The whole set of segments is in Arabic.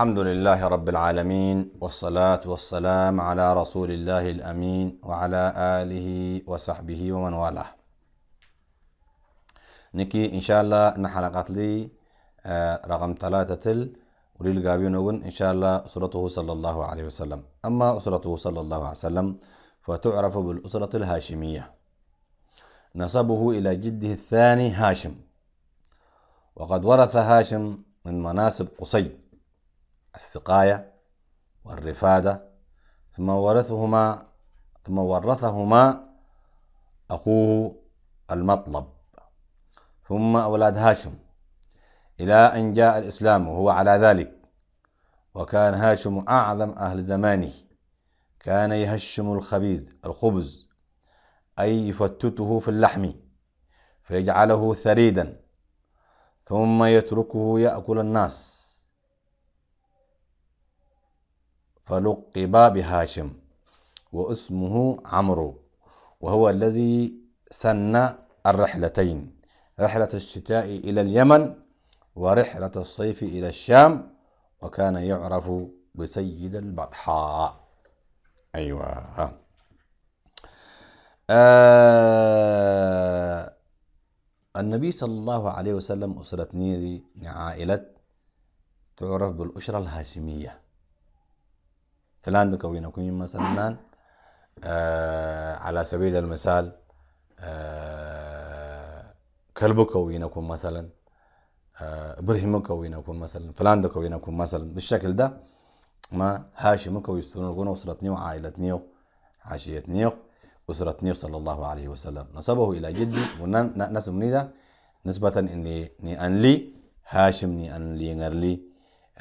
الحمد لله رب العالمين والصلاة والسلام على رسول الله الأمين وعلى آله وصحبه ومن والاه نكي إن شاء الله نحلقات لي آه، رقم ثلاثة تل وريل قابينون إن شاء الله أسرته صلى الله عليه وسلم أما أسرته صلى الله عليه وسلم فتعرف بالأسرة الهاشمية نسبه إلى جده الثاني هاشم وقد ورث هاشم من مناسب قصي السقاية والرفادة ثم ورثهما ثم ورثهما أخوه المطلب ثم أولاد هاشم إلى أن جاء الإسلام وهو على ذلك وكان هاشم أعظم أهل زمانه كان يهشم الخبيز الخبز أي يفتته في اللحم فيجعله ثريدا ثم يتركه يأكل الناس فلقب بهاشم واسمه عمرو وهو الذي سن الرحلتين رحلة الشتاء إلى اليمن ورحلة الصيف إلى الشام وكان يعرف بسيد البطحاء أيوة آه النبي صلى الله عليه وسلم نيري عائلة تعرف بالأسرة الهاشمية كوينا كوين مثلا آه على سبيل المثال آه كلب كوينا كون مثلا آه كوينا كون مثلا فلاند كوينا كون مثلا بالشكل ده ما هاشمك ويستنرقون اسرتني وعائلتني وعشيتني اسرتني صلى الله عليه وسلم نسبه الى جدي ونسبني نيدا نسبة اني ني ان لي هاشم ني ان لي نغر لي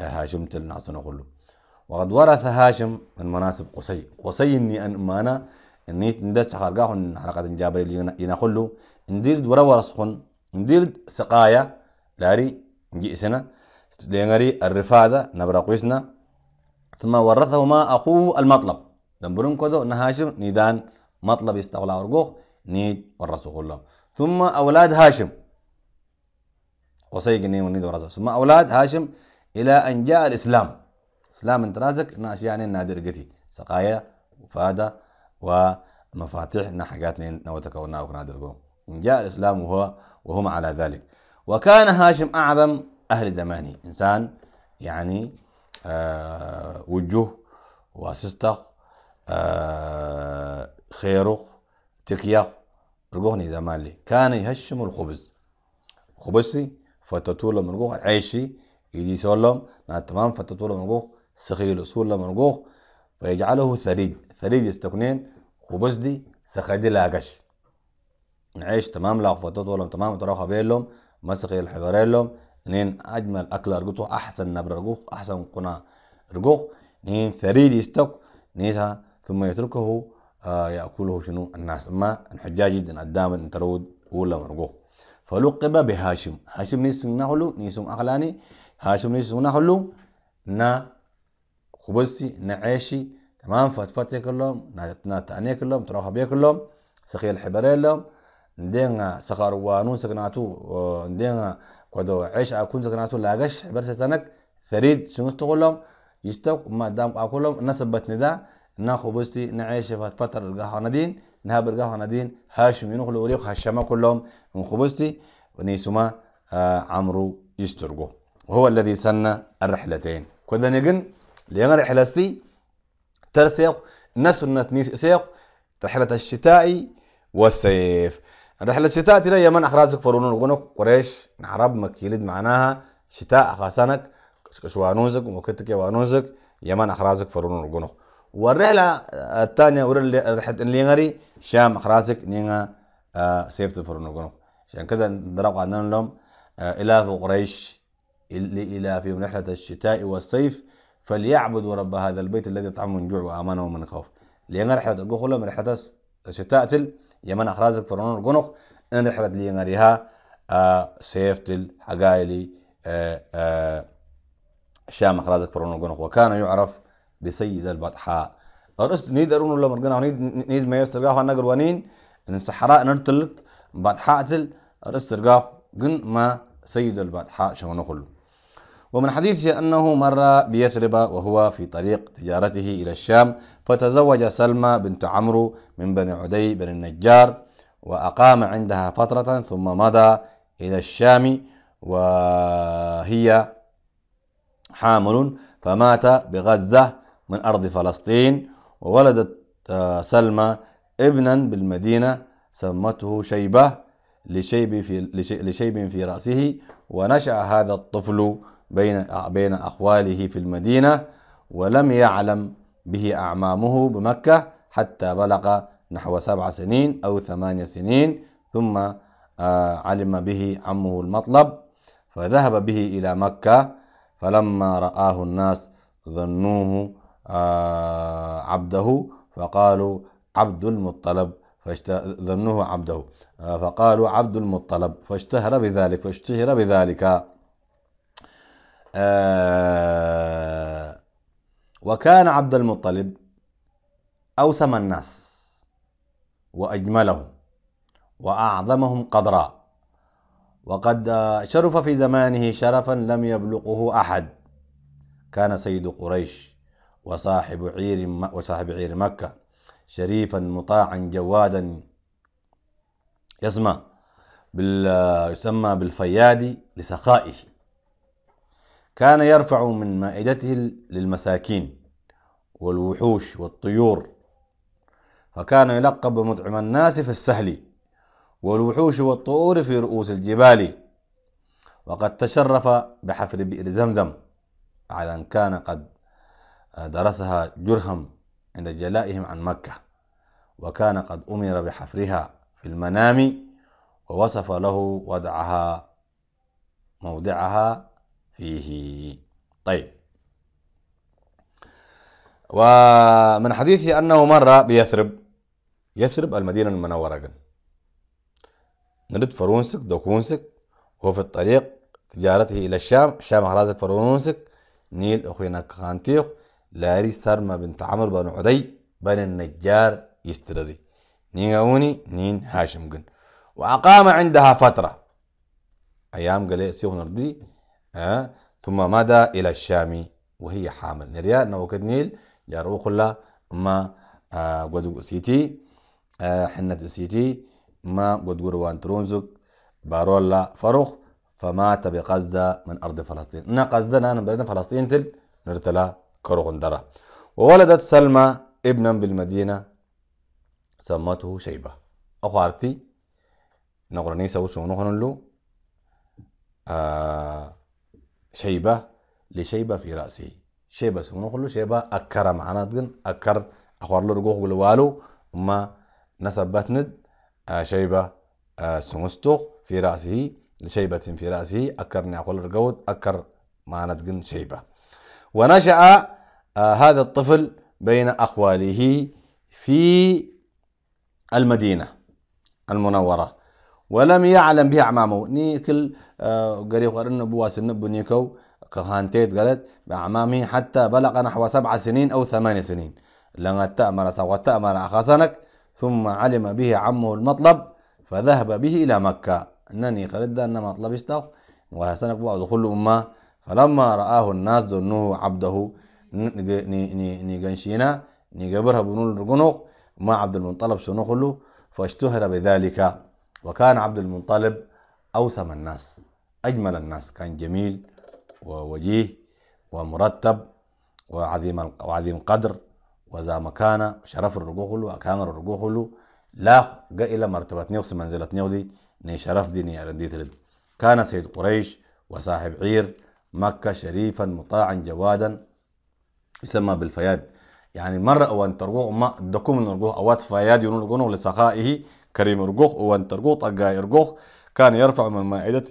آه، هاشم تلنا كله وقد ورث هاشم من مناسب قصي قصي اني ان مانا اني ندس خارقاه حلقة جابر يناخل له ندير ورا ورسخن ندير سقايا لاري جئسنا لينغري الرفادة نبرا قويسنا ثم ورثهما اخوه المطلب دمبرون كودو ان هاشم نيدان مطلب يستغلى ورقوخ نيد ورسخ الله ثم اولاد هاشم قصي جنين ونيد ورسخ ثم اولاد هاشم الى ان جاء الاسلام سلام يعني نادر قتي سقايا وفادة ومفاتيح نحقاتني نوتكونا ونادرقو إن جاء الإسلام وهو وهم على ذلك وكان هاشم أعظم أهل زمانه إنسان يعني آه وجه واسستخ آه خيره تكيخ رقوهني زمان لي كان يهشم الخبز خبزي من رقوه عيشي يدي سولم فتطول من رقوه سخي الأصول لمرقوق ويجعله ثريد ثريد يستكنين خبز دي سخي دي لاقش نعيش تمام لا غفطت ولا تمام تراخى بيلهم مسخي الحبرين لهم نين أجمل أكل رقوتو أحسن نبر رقوق أحسن قنا رقوق نين ثريد يستك نيتها ثم يتركه آه يأكله شنو الناس أما الحجاج جدا قدام الترود ولا مرقوق فلقب بهاشم هاشم نيسن نحلو نيسم أخلاني هاشم نيسن نحلو نا خبزتي نعيشي تمام فتفتي كلهم نتعني كلهم تراخى بيه كلهم سخي الحبري لهم ندينا سخار وانون سكناتو ندينا كدو عيش أكون سكناتو لاغش برسة تنك ثريد شنو تقولهم يشتوك ما دام اكلهم نسبت ندا نا خبزتي نعيش فتفتر القهوة ندين نها القهوة ندين هاشم ينخل وريخ هشما كلهم من خبزتي ونيسما آه، عمرو يسترقو وهو الذي سن الرحلتين كذا نجن لأن رحلتي ترسيق نسنة سيق رحلة الشتاء والصيف رحلة الشتاء ترى يمن أخراسك فرونون غنق قريش نعرب مكيلد معناها شتاء أخاسنك كشوانوزك ومكتك وانوزك يمن أخراسك فرون غنق والرحلة آه، الثانية ورا رحلة الليغري شام أخراسك نينا سيفت آه، فرونون غنق عشان كذا نضرب عندنا لهم إلى آه، قريش اللي إلى في رحلة الشتاء والصيف فليعبدوا رب هذا البيت الذي أطعمه من جوع وآمنه من خوف لين رحلة القخلة من رحلة شتاء تل يمن أخرازك فرنون القنق إن رحلة لين ريها آه سيف تل حقايلي آه آه شام أخرازك فرنون القنق وكان يعرف بسيد البطحاء أرست نيد أرون ولا مرقنا نيد نيد ما يسترقاه أنا قروانين إن الصحراء نرتلك بطحاء تل أرست رقاه قن ما سيد البطحاء شو نقول ومن حديثه أنه مر بيثرب وهو في طريق تجارته إلى الشام فتزوج سلمى بنت عمرو من بني عدي بن النجار وأقام عندها فترة ثم مضى إلى الشام وهي حامل فمات بغزة من أرض فلسطين وولدت آه، سلمى ابنا بالمدينة سمته شيبة لشيب في, لشيب في رأسه ونشأ هذا الطفل بين بين أخواله في المدينة ولم يعلم به أعمامه بمكة حتى بلغ نحو سبع سنين أو ثمانية سنين ثم آه، علم به عمه المطلب فذهب به إلى مكة فلما رآه الناس ظنوه آه، عبده فقالوا عبد المطلب ظنوه عبده آه، فقالوا عبد المطلب فاشتهر بذلك فاشتهر بذلك آه، وكان عبد المطلب أوسم الناس وأجملهم وأعظمهم قدرا وقد شرف في زمانه شرفا لم يبلغه أحد كان سيد قريش وصاحب عير وصاحب عير مكة شريفا مطاعا جوادا يسمى بال يسمى بالفيادي لسخائه كان يرفع من مائدته للمساكين والوحوش والطيور فكان يلقب بمطعم الناس في السهل والوحوش والطيور في رؤوس الجبال وقد تشرف بحفر بئر زمزم على أن كان قد درسها جرهم عند جلائهم عن مكة وكان قد أمر بحفرها في المنام ووصف له وضعها موضعها فيه طيب ومن حديثه أنه مر بيثرب يثرب المدينة المنورة قال نرد فرونسك دوكونسك وهو في الطريق تجارته إلى الشام الشام هرازك فرونسك نيل أخينا كخانتيخ لاري سرما بنت عمرو بن عدي بن النجار يسترري نيغاوني نين هاشم قن وأقام عندها فترة أيام قال سيخ نردي ثم مدى إلى الشام وهي حامل نريا نوكد نيل جارو خلا ما آه، قدو سيتي آه، حنة سيتي ما قد قروان ترونزك بارولا فاروخ فمات بقزة من أرض فلسطين نا قزة بلدنا فلسطين تل نرتلا كروغندرا وولدت سلمى ابنا بالمدينة سمته شيبة أخوارتي نقرني سو شنو له آه شيبة لشيبة في رأسه شيبة سمونه خلو شيبة أكر معناتن أكر أخوار لرقوه قلوالو ما نسبت ند آه، شيبة آه، سمستوخ في رأسه لشيبة في رأسه أكر نعقول رقود أكر معناتن شيبة ونشأ آه، هذا الطفل بين أخواله في المدينة المنورة ولم يعلم به أعمامه نيكل آه، قريب قرن بواس النب كهانتيت قالت بأعمامه حتى بلغ نحو سبع سنين أو ثمان سنين لما تأمر سوى تأمر أخسنك ثم علم به عمه المطلب فذهب به إلى مكة أنني خلد أن مطلب استخ وحسنك بعض كل أمة فلما رآه الناس ظنوه عبده نيغنشينا نيغبرها بنول الرقنوق ما عبد المنطلب خلو فاشتهر بذلك وكان عبد المطلب أوسم الناس أجمل الناس كان جميل ووجيه ومرتب وعظيم وعظيم قدر وذا مكانة شرف الرجوع له وكان الرجوع له لا جاء إلى مرتبة نيوس منزلة نيودي ني شرف دي ني كان سيد قريش وصاحب عير مكة شريفا مطاعا جوادا يسمى بالفياد يعني مرة أو أن ترجوه ما دكم من أوات فياد ينون لسخائه كريم ارجوخ وان ارجوخ طقاي ارجوخ كان يرفع من مائدة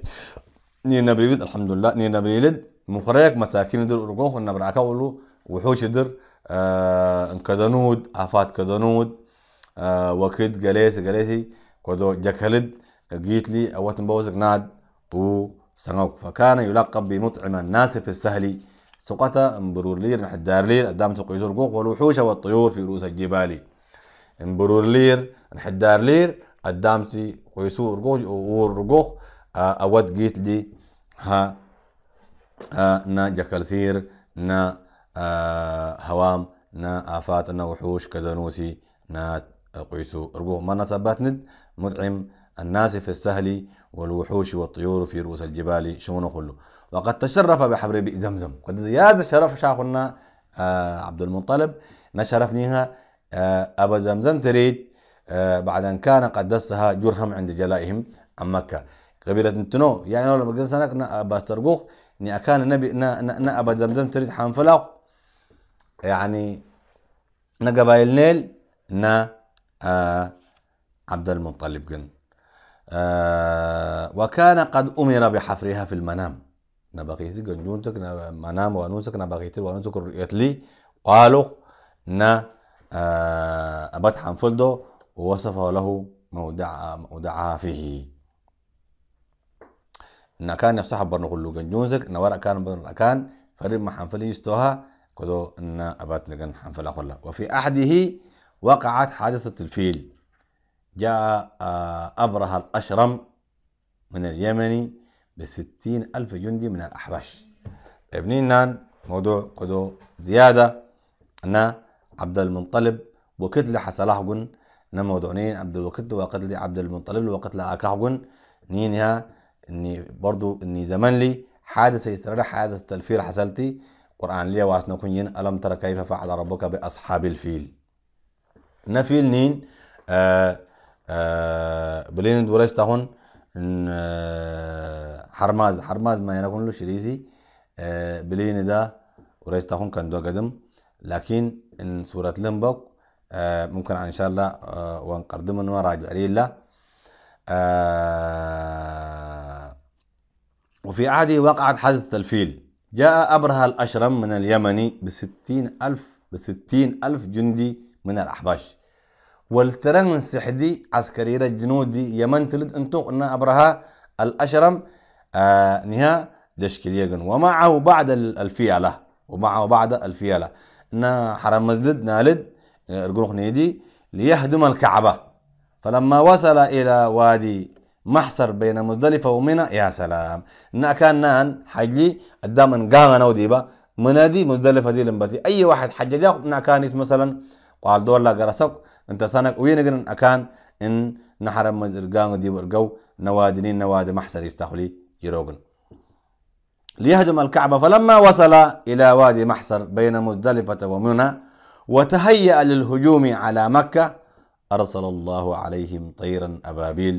نينا الحمد لله نينا بيلد مخريك مساكين در ارجوخ النبرع كولو وحوش در آه كدنود افات كدنود آه وكد جليس جليسي كدو جكلد جيت لي اوت بوزك ناد و سنوك فكان يلقب بمطعم الناس في السهل سقط مبرور لير حدار لير قدام تقيزور جوخ والوحوش والطيور في رؤوس الجبالي امبرور لير انحدار لير قدامتي قيسو رقوج ورقوخ آه، اود جيت لي ها ها آه، نا جكلسير نا آه، هوام نا آفات نا وحوش كدنوسي نا قيسو رقوخ ما نصبات ند مدعم الناس في السهل والوحوش والطيور في رؤوس الجبال شون كله وقد تشرف بحبر زمزم قد زيادة شرف شاخنا عبد المطلب نشرفنيها آه، أبا زمزم تريد آه، بعد أن كان قد دسها جرهم عند جلائهم عن مكة قبيلة تنو يعني لما قلت سنك باسترقوخ ني أكان نبي نا, نا, نا أبا زمزم تريد حنفلاق يعني نا قبائل نيل نا آه عبد المطلب قن آه وكان قد أمر بحفرها في المنام نبقيت جنجونتك منام وانوسك نبقيت وانوسك رؤيت لي قالوا نا آه، أبات حنفلدو ووصفه له مودع مودعها فيه إن كان يصحب برنو كله جنجونزك نورا كان برنو كان فريم محنفل يستوها كدو إن أبات لجن حنفل أخلا وفي أحده وقعت حادثة الفيل جاء آه، أبرهة الأشرم من اليمني بستين ألف جندي من الأحباش ابنين موضوع كدو زيادة أنه حسلاح جن نما ودعنين عبد abdulwakitli وقتل عبد المنطلب وقتل qatli جن نينها اني برضو اني زمان لي حادث يسترد حادث تلفير حصلتي قرآن لي واسنا كنين ألم ترى كيف فعل ربك بأصحاب الفيل نفيل نين آه آه بلين دورشتهن آه حرماز حرماز ما ينكون له شريزي آه بلين ده ورشتهن كان دو قدم لكن إن سورة لمبوك آه، ممكن إن شاء الله آه ونقدم إنه راجع آه، وفي عهده وقعت حادثة الفيل جاء أبرهة الأشرم من اليمني بستين ألف بستين ألف جندي من الأحباش والترن سحدي عسكري جنودي يمن تلد أنتو أن أبرهة الأشرم آه، نها دشكلية ومعه بعد الفيلة ومعه بعد الفيلة نا حرم مزلد نالد القروخ نيدي ليهدم الكعبة فلما وصل إلى وادي محصر بين مزدلفة ومنى يا سلام نا كان نان حجي قدام قانا نوديبا منادي مزدلفة دي لمبتي أي واحد حجي ياخد نا كان مثلا قال دولا قرسك انت سانك وين أكان إن نحرم مزرقان وديب القو نوادنين نواد محصر يستخلي يروقن ليهدم الكعبة فلما وصل إلى وادي محصر بين مزدلفة ومنى وتهيأ للهجوم على مكة أرسل الله عليهم طيرا أبابيل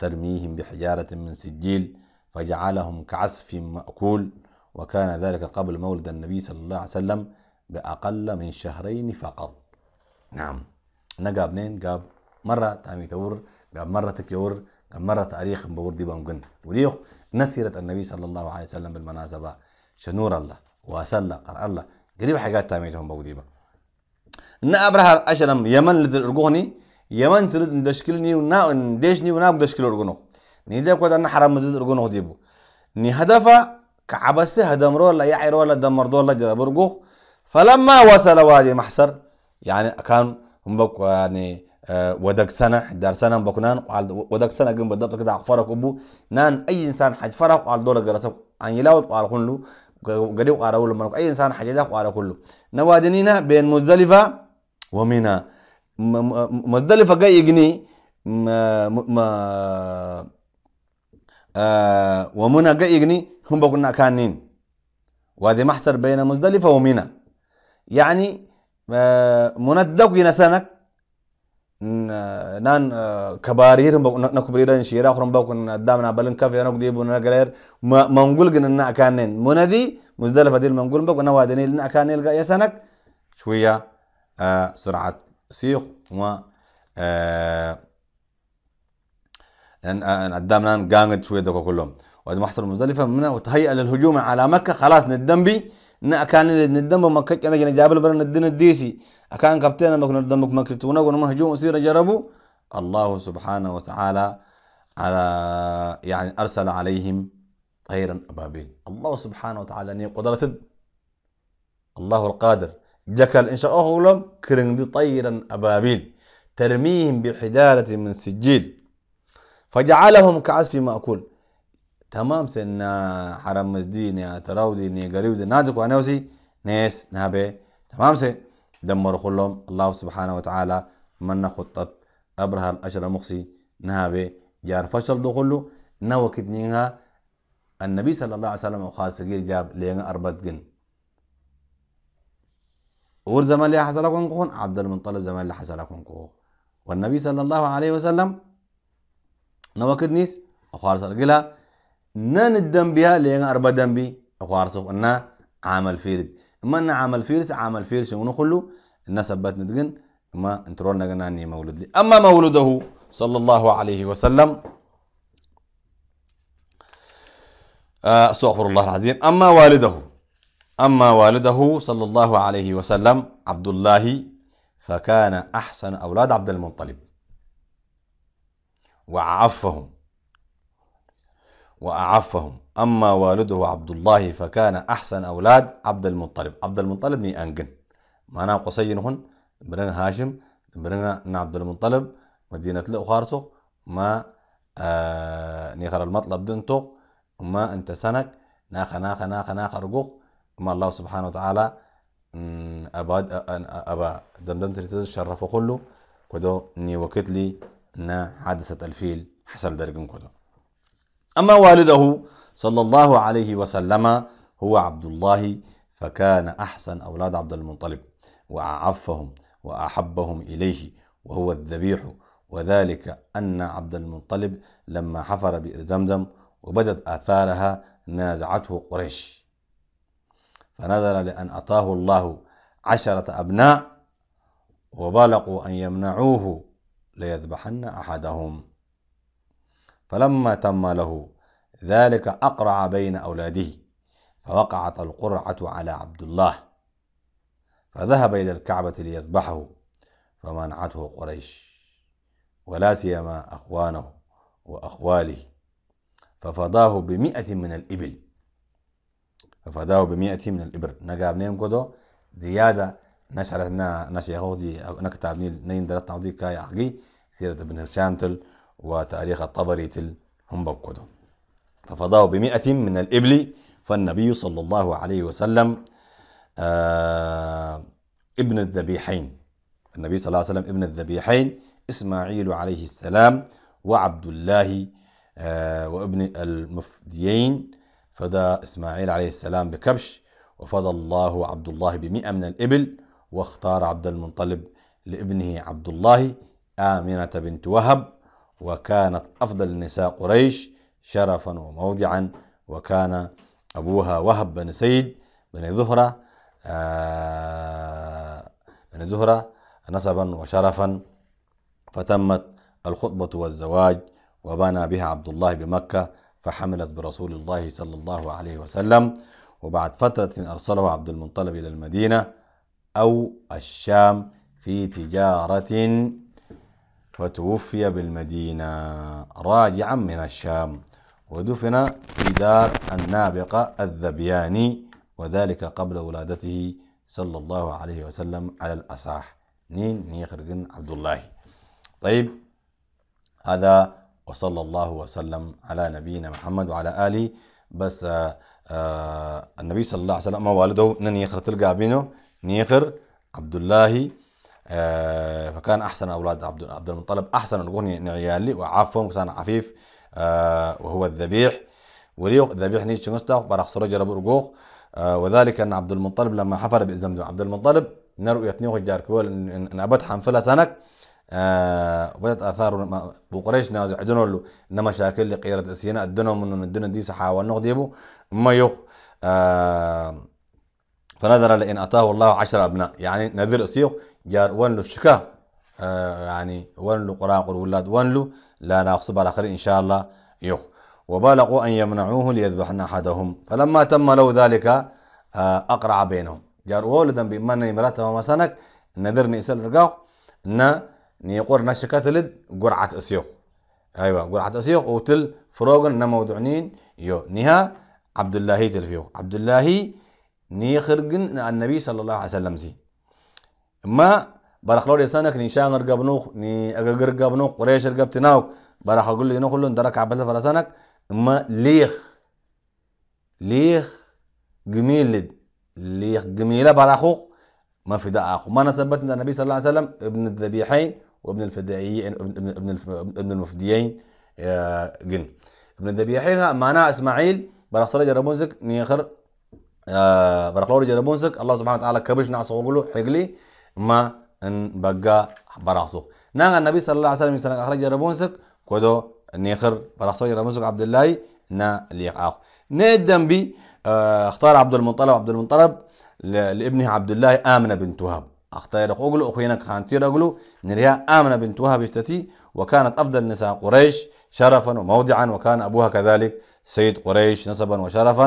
ترميهم بحجارة من سجيل فجعلهم كعسف مأكول وكان ذلك قبل مولد النبي صلى الله عليه وسلم بأقل من شهرين فقط نعم أنا نين قاب مرة تامي تور قاب مرة تكيور مرة تاريخ بوردي بانجن وليخ نسيرت النبي صلى الله عليه وسلم بالمناسبة شنور الله واسلا قر الله قريب حاجات تاميتهم بودي با نا أبرها أشرم يمن لدرجوني يمن تريد ندشكلني ونا ندشني ونا بدشكل أرجونه نيدا كود أن حرام مزيد أرجونه ديبو ني هدفه كعبسه هدمرو ولا يعير ولا دم دمردو ولا برجوه فلما وصل وادي محصر يعني كان هم يعني آه، ودك سنة دار سنة بكونان قال ودك سنة جنب بالضبط كده عفرك أبو نان أي إنسان حج فرق على دولة جرسك عن يلاوت وعلى كله قريب وعلى أول منك أي إنسان حج يدك وعلى كله نوادنينا بين مزدلفة ومينا مزدلفة جاي يجني ما ما آه، ومنا جاي يجني هم بكونا كانين وهذه محصر بين مزدلفة ومينا يعني آه مندق ينسانك نان كبارير نكبريرن شيرا خرم باكون دامنا بلن كافي انا قديب ونا غير ما منقول قن نا كانن منادي مزدلفه دي منقول باكون نوادني لنا كانن يا سنك شويه آه، سرعه سيخ وما آه، ان آه، ان قدامنا قانت شويه دوك كلهم وهذا محصر مزدلفه منه وتهيئ للهجوم على مكه خلاص ندمبي نا أكان ندم مكك أنا جن جابل برا ندين الديسي أكان كابتن مكن ندم مكرتونا ونما هجوم سير جربوا الله سبحانه وتعالى على يعني أرسل عليهم طيرا أبابيل الله سبحانه وتعالى ني قدرة الله القادر جكل إن شاء الله كرندي طيرا أبابيل ترميهم بحجارة من سجيل فجعلهم كعصف مأكول تمام سنا حرم مسجد نيا تراودي نيا قريب دي نازك وانوسي نيس نابي تمام سي دمر كلهم الله سبحانه وتعالى من خطط أبرهام أشر مخسي نهابي جار فشل دو كله نوكت نيها النبي صلى الله عليه وسلم وخاص سجير جاب لين أربت جن ور زمان لي حصل لكم كون عبد المنطلب زمان اللي حصل لكم كون والنبي صلى الله عليه وسلم نوكت نيس أخار نان الدنبيها لين أربع دنبي أخوارسوف إنا عمل فيرد إما إنا عمل فيرس عمل فيرس ونو خلو إنا سبت ندقن إما انترول نقناني مولد لي أما مولده صلى الله عليه وسلم آه، استغفر الله العظيم أما والده أما والده صلى الله عليه وسلم عبد الله فكان أحسن أولاد عبد المطلب وعفهم وأعفهم أما والده عبد الله فكان أحسن أولاد عبد المطلب عبد المطلب ني أنجن أنا قصي هن برنا هاشم برنا عبد المطلب مدينة لأخارسو ما آه نيخر المطلب دنتو ما أنت سنك ناخ ناخ ناخ ناخ رقوق ما الله سبحانه وتعالى أباد أبا زمدن تريد شرفه كله كدو ني نا حادثة الفيل حصل درجن كده أما والده صلى الله عليه وسلم هو عبد الله فكان أحسن أولاد عبد المطلب وأعفهم وأحبهم إليه وهو الذبيح وذلك أن عبد المطلب لما حفر بئر زمزم وبدت آثارها نازعته قريش فنذر لأن أتاه الله عشرة أبناء وبالغوا أن يمنعوه ليذبحن أحدهم فلما تم له ذلك أقرع بين أولاده فوقعت القرعة على عبد الله فذهب إلى الكعبة ليذبحه فمنعته قريش ولا سيما أخوانه وأخواله ففداه بمئة من الإبل ففداه بمئة من الإبل نقاب نيم كدو زيادة نشرنا نشيخه دي نكتاب نين درست عودي كاي عقي سيرة ابن هشام تل وتاريخ الطبري تل هم ببكدو ففضاه بمئة من الإبل فالنبي صلى الله عليه وسلم آه ابن الذبيحين النبي صلى الله عليه وسلم ابن الذبيحين إسماعيل عليه السلام وعبد الله آه وابن المفديين فدا إسماعيل عليه السلام بكبش وفضى الله عبد الله بمئة من الإبل واختار عبد المنطلب لابنه عبد الله آمنة بنت وهب وكانت أفضل نساء قريش شرفا وموضعا وكان أبوها وهب بن سيد بن زهرة آه، بن زهرة نسبا وشرفا فتمت الخطبة والزواج وبنى بها عبد الله بمكة فحملت برسول الله صلى الله عليه وسلم وبعد فترة أرسله عبد المطلب إلى المدينة أو الشام في تجارة فتوفي بالمدينة راجعا من الشام ودفن في دار النابقة الذبياني وذلك قبل ولادته صلى الله عليه وسلم على الأصح نين نيخرجن عبد الله طيب هذا وصلى الله وسلم على نبينا محمد وعلى آله بس آه، آه، النبي صلى الله عليه وسلم والده نيخر تلقى بينه نيخر عبد الله آه، فكان احسن اولاد عبد عبد المطلب احسن الغني نعيالي وعافهم كان عفيف آه، وهو الذبيح وريق الذبيح نيش مستق برق سرج ربو آه، وذلك ان عبد المطلب لما حفر بالزمد عبد المطلب نرؤية نيوخ جار كول ان ابد حنفلا سنك آه بدت اثار بقريش نازع عدنوا له ان مشاكل لقيرة السيناء ادنوا من الدنيا دي سحاوا نغديبو ما يخ آه فنذر لئن أتاه الله عشر أبناء يعني نذر اسيوخ جار ونلو الشكا آه يعني ونلو قرآن قر ولاد ونلو لا نقصب على خير إن شاء الله يخ وبالغوا أن يمنعوه ليذبحن أحدهم فلما تم له ذلك آه أقرع بينهم جار ولدا بمن وما سنك نذر نيسل رقاق نا نيقور نشكا تلد قرعة اسيوخ أيوة قرعة اسيوخ وتل فروغن نمودعنين يو نها عبد الله تلفيو عبد الله نيخرجن عن النبي صلى الله عليه وسلم زي ما برخلو لسانك نيشانر قبنوخ ني اغغر قبنوخ قريش قبتناوك برح اقول لي نخلو درك عبد فرسانك ما ليخ ليخ جميل ليخ جميلة براخوخ ما في اخو ما نسبت النبي صلى الله عليه وسلم ابن الذبيحين وابن الفدائيين ابن ابن ابن المفديين آه، جن ابن الذبيحين معناه اسماعيل برخصر صلى جربونزك نيخر آه، برق لوري الله سبحانه وتعالى كبش عصو وقلو حقلي ما ان بقى براسو نانا نعم، النبي صلى الله عليه وسلم يسنك أخرج جرى بونسك كودو نيخر براسو جرى بونسك عبد الله نا ليق آخ نيدن بي آه، اختار عبد المطلب عبد المطلب لابنه عبد الله آمنة بنت وهب اختار اقول اخوينا خانتير اقول نريها امنه بنت وهب اشتتي وكانت افضل نساء قريش شرفا وموضعا وكان ابوها كذلك سيد قريش نسبا وشرفا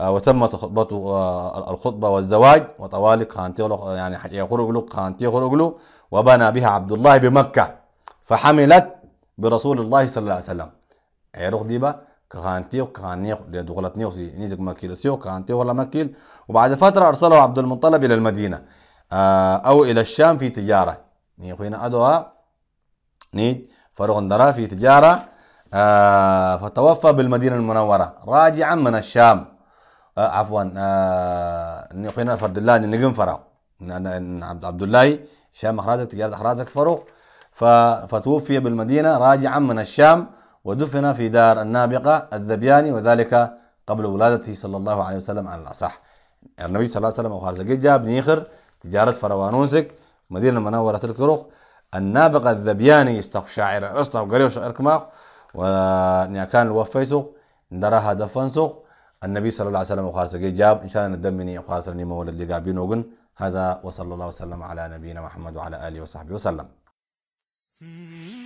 آه، وتم خطبته آه، الخطبة والزواج وطوالق خانتيولو يعني يخرجلو خانتيولو وبنى بها عبد الله بمكة فحملت برسول الله صلى الله عليه وسلم عيروخ ديبا كخانتيو كخانيو دخلتنيو سي نيزك سيو كخانتيو ولا مكيل وبعد فترة أرسله عبد المطلب إلى المدينة آه، أو إلى الشام في تجارة نيخوينا أدوا نيد فرغندرا في تجارة فتوفى بالمدينة المنورة راجعا من الشام آه، عفوا آه، نقينا فرد الله نقم فراغ عبد الله شام أحرازك تجارة أحرازك فرو فتوفي بالمدينة راجعا من الشام ودفن في دار النابقة الذبياني وذلك قبل ولادته صلى الله عليه وسلم على الأصح النبي صلى الله عليه وسلم وخارج جاب نيخر تجارة فروانوسك مدينة منورة الكروخ النابقة الذبياني يستق شاعر أصطف قريو شعر كماخ ونيا كان الوفيسوخ ندرها دفنسوخ النبي صلى الله عليه وسلم وخارس جاب إن شاء الله ندمني وخارسني مولد لقابين وقن هذا وصلى الله وسلم على نبينا محمد وعلى آله وصحبه وسلم